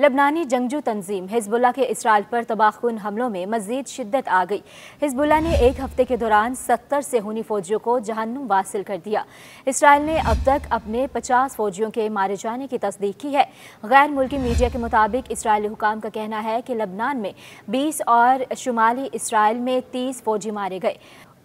लबनानी जंगजू तंजीम Hezbollah के Israel पर तबाहकुन हमलों में मजीद शिद्दत आ गई हिजबुल्ला ने एक हफ्ते के दौरान सत्तर सेहूनी फौजियों को जहन्नुम वासिल कर दिया इसराइल ने अब तक अपने पचास फौजियों के मारे जाने की तस्दीक की है गैर मुल्की मीडिया के मुताबिक इसराइली हुकाम का कहना है कि लबनान में बीस और शुमाली इसराइल में तीस फौजी मारे गए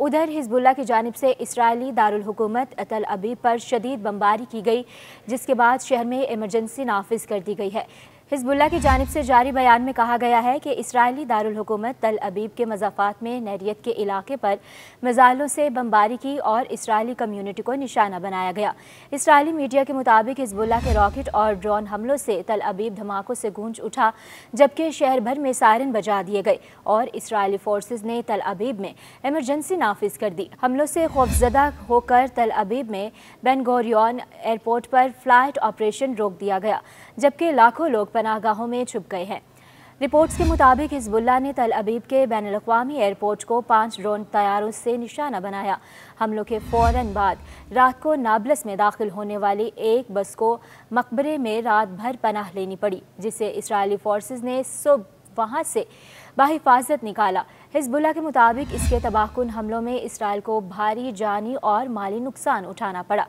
उधर हिजबुल्ला की जानब से इसराइली दारकूमत अतल अबी पर शदीद बमबारी की गई जिसके बाद शहर में इमरजेंसी नाफिज कर दी गई है हिजबुल्ला की जानब से जारी बयान में कहा गया है कि इसराइली दारकूमत तल अबीब के मजाफात में नहरीत के इलाके पर मिज़ाइलों से बमबारी की और इसराइली कम्यूनिटी को निशाना बनाया गया इसराइली मीडिया के मुताबिक हिजबुल्ला के रॉकेट और ड्रोन हमलों से तल अबीब धमाकों से गूंज उठा जबकि शहर भर में सायरन बजा दिए गए और इसराइली फोर्सेज ने तल अबीब में एमरजेंसी नाफिज कर दी हमलों से खौफजदा होकर तल अबीब में बेनगोरियन एयरपोर्ट पर फ्लाइट ऑपरेशन रोक दिया गया जबकि लाखों लोग पनागाहों में छुप गए हैं रिपोर्ट्स के मुताबिक हिजबुल्ला ने तल अबीब के बैन अवी एयरपोर्ट को पांच ड्रोन तैयारों से निशाना बनाया हमलों के फौरन बाद रात को नाबलस में दाखिल होने वाली एक बस को मकबरे में रात भर पनाह लेनी पड़ी जिसे इसराइली फोर्सेस ने सुबह वहां से बाहिफाजत निकाला हिजबुल्ला के मुताबिक इसके तबाहकुन हमलों में इसराइल को भारी जानी और माली नुकसान उठाना पड़ा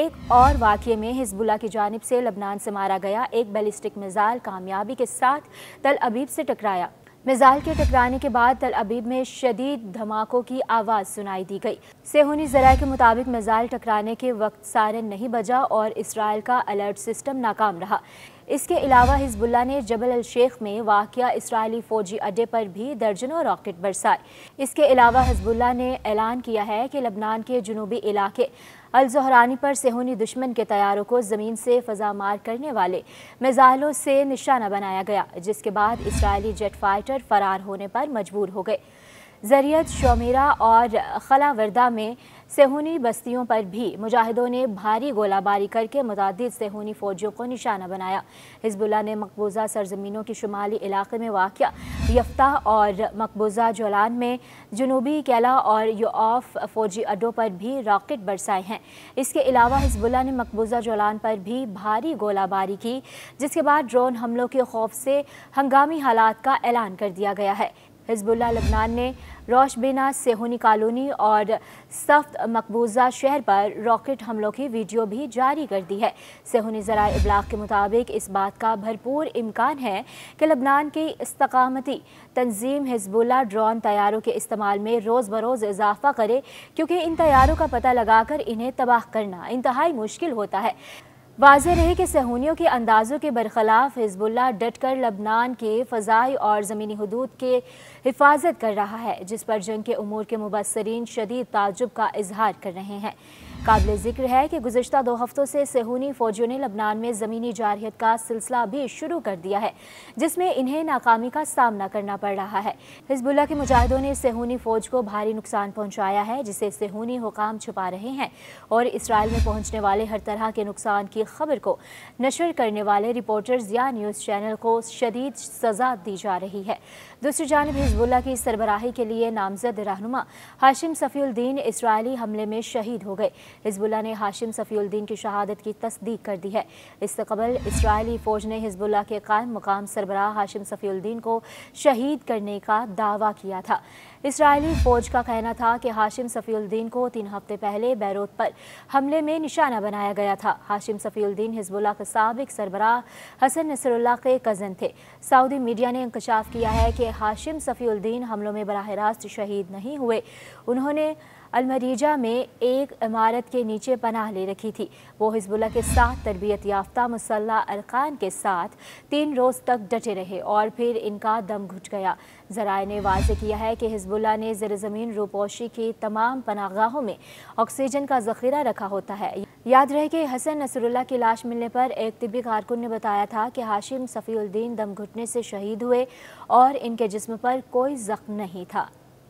एक और वाक़े में हिजबुल्ला की जानब से लबनान से मारा गया एक बैलिस्टिक मिज़ाइल कामयाबी के साथ तल अबीब से टकराया मिज़ाइल के टकराने के बाद तल अबीब में शदीद धमाकों की आवाज़ सुनाई दी गई सेहूनी जराये के मुताबिक मिज़ाइल टकराने के वक्त सारे नहीं बजा और इसराइल का अलर्ट सिस्टम नाकाम रहा इसके अलावा हिजबुल्ला ने जबल अल शेख में वाक़ इसराइली फ़ौजी अड्डे पर भी दर्जनों रॉकेट बरसाए इसके अलावा हिजबुल्ला ने ऐलान किया है कि लबनान के जनूबी इलाके अलजहरानी पर सेहूनी दुश्मन के तैयारों को ज़मीन से फजा मार करने वाले मिज़ाइलों से निशाना बनाया गया जिसके बाद इसराइली जेट फाइटर फ़रार होने पर मजबूर हो गए जरियत शोमेरा और खलावर्दा में सेहूनी बस्तियों पर भी मुजाहिदों ने भारी गोलाबारी करके मुतद सेहूनी फौजियों को निशाना बनाया हिजबुल्ला ने मकबूजा सरजमीनों के शुमाली इलाके में वाक़ यफ्ता और मकबूजा जोलान में जनूबी कैला और यूआफ फौजी अड्डों पर भी रॉकेट बरसाए हैं इसके अलावा हिजबुल्ला ने मकबूजा जोलान पर भी भारी गोलाबारी की जिसके बाद ड्रोन हमलों के खौफ से हंगामी हालात का ऐलान कर दिया गया है हिजबुल्ला लबनान ने रोशबिना सेहोनी कॉलोनी और सख्त मकबूजा शहर पर रॉकेट हमलों की वीडियो भी जारी कर दी है सेहोनी ज़रा इबलाग के मुताबिक इस बात का भरपूर इम्कान है कि लबनान की इस्तकामती तंजीम हिजबुल्ला ड्रोन तैयारों के इस्तेमाल में रोज़ बरोज़ इजाफा करे क्योंकि इन तैयारों का पता लगाकर इन्हें तबाह करना इंतहाई मुश्किल होता है वाज रहे कि सहूनियों के अंदाज़ों के बरखिलाफ हिजबुल्ला डट कर लबनान के फ़जाई और ज़मीनी हदूद के हिफाजत कर रहा है जिस पर जंग के अमूर के मुबसरीन शदीद ताजुब का इजहार कर रहे हैं काबिल जिक्र है कि गुजशत दो हफ्तों से सहूनी फौजियों ने लबनान में ज़मीनी जारहियत का सिलसिला भी शुरू कर दिया है जिसमें इन्हें नाकामी का सामना करना पड़ रहा है हिजबुल्ला के मुजाहिदों ने सहूनी फौज को भारी नुकसान पहुंचाया है जिसे सहूनी हुकाम छुपा रहे हैं और इसराइल में पहुंचने वाले हर तरह के नुकसान की खबर को नशर करने वाले रिपोर्टर्स या न्यूज़ चैनल को शदीद सजा दी जा रही है दूसरी जानब हिजबुल्ला की सरबराही के लिए नामजद रहनुमा हाशिम सफ़ीउद्दीन इसराइली हमले में शहीद हो गए हिजबुल्ला ने हाशिम सफ़ीउल्दीन की शहादत की तस्दीक कर दी है इससे कबल इसराइली फ़ौज ने हिजबुल्ला के कायम मकाम सरबराह हाशिम सफ़ीउल्दीन को शहीद करने का दावा किया था इसराइली फ़ौज का कहना था कि हाशिम सफ़ीउल्दीन को तीन हफ्ते पहले बैरोत पर हमले में निशाना बनाया गया था हाशिम सफ़ीउल्दीन हिजबुल्ला के सबक सरबराह हसन नसरुल्ला के कज़न थे सऊदी मीडिया ने इंकशाफ किया है कि हाशिम सफ़ीउल्दीन हमलों में बरह रास्त शहीद नहीं हुए उन्होंने अलमरीजा में एक इमारत के नीचे पनाह ले रखी थी वो हिजबुल्ला के साथ तरबियत याफ्ता मुसल्ला खान के साथ तीन रोज़ तक डटे रहे और फिर इनका दम घुट गया जराए ने वाज किया है कि हिजबुल्ला ने जर ज़मीन रूपोशी की तमाम पनागाहों में ऑक्सीजन का जखीरा रखा होता है याद रहे कि हसन नसरुल्ला की लाश मिलने पर एक तिबी कारकुन ने बताया था कि हाशिम सफ़ीउद्दीन दम घुटने से शहीद हुए और इनके जिस्म पर कोई ज़ख्म नहीं था